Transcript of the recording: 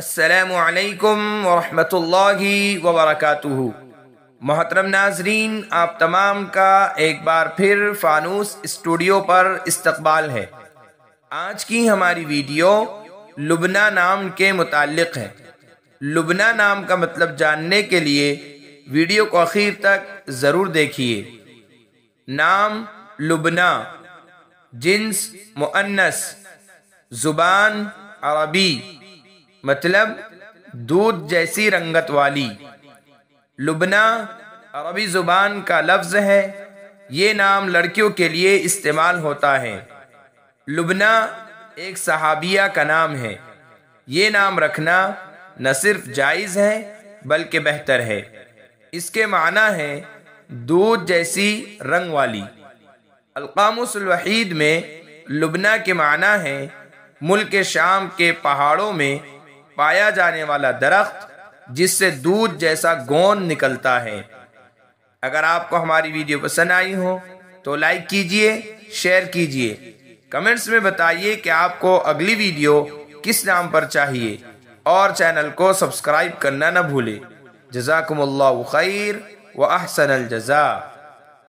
असलकम वरहि वबरक मोहतरम नाजरीन आप तमाम का एक बार फिर फानूस स्टूडियो पर इस्तबाल है आज की हमारी वीडियो लुबना नाम के मुतालिक है लुबना नाम का मतलब जानने के लिए वीडियो को आखिर तक ज़रूर देखिए नाम लुबना जिन्स मुअन्नस ज़ुबान अरबी मतलब दूध जैसी रंगत वाली लुबना अरबी ज़ुबान का लफ्ज़ है ये नाम लड़कियों के लिए इस्तेमाल होता है लुबना एक सहाबिया का नाम है ये नाम रखना न सिर्फ जायज़ है बल्कि बेहतर है इसके माना है दूध जैसी रंग वाली अलकामसलवहीद में लुबना के माना है मुल्क शाम के पहाड़ों में पाया जाने वाला दरख्त जिससे दूध जैसा गोंद निकलता है अगर आपको हमारी वीडियो पसंद आई हो तो लाइक कीजिए शेयर कीजिए कमेंट्स में बताइए कि आपको अगली वीडियो किस नाम पर चाहिए और चैनल को सब्सक्राइब करना न भूलें जजाकमल्ला खैर व अहसन जजा